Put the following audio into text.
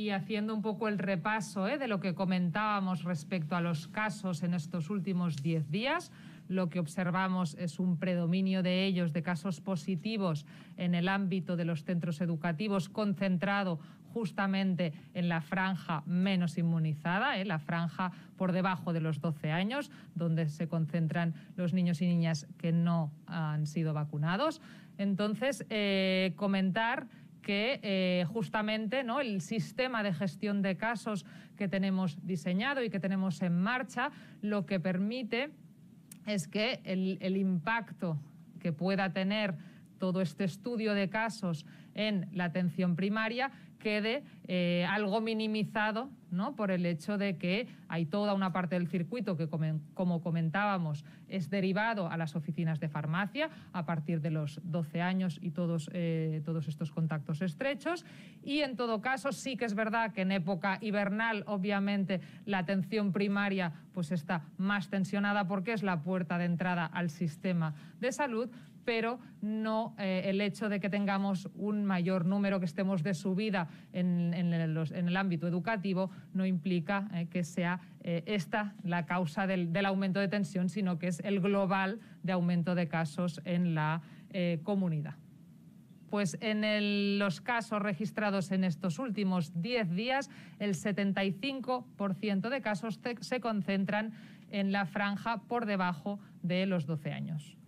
Y haciendo un poco el repaso ¿eh? de lo que comentábamos respecto a los casos en estos últimos 10 días, lo que observamos es un predominio de ellos, de casos positivos en el ámbito de los centros educativos, concentrado justamente en la franja menos inmunizada, ¿eh? la franja por debajo de los 12 años, donde se concentran los niños y niñas que no han sido vacunados. Entonces, eh, comentar que eh, justamente ¿no? el sistema de gestión de casos que tenemos diseñado y que tenemos en marcha lo que permite es que el, el impacto que pueda tener todo este estudio de casos en la atención primaria quede eh, algo minimizado ¿no? por el hecho de que hay toda una parte del circuito que, como comentábamos, es derivado a las oficinas de farmacia a partir de los 12 años y todos, eh, todos estos contactos estrechos. Y en todo caso, sí que es verdad que en época hibernal, obviamente, la atención primaria pues, está más tensionada porque es la puerta de entrada al sistema de salud, pero no eh, el hecho de que tengamos un mayor número que estemos de subida en, en, el, ámbito educativo no implica eh, que sea eh, esta la causa del, aumento de tensión, sino que es el global de aumento de casos en la eh, comunidad. Pues en los casos registrados en estos últimos 10 días, el 75% de casos se concentran en la franja por debajo de los 12 años.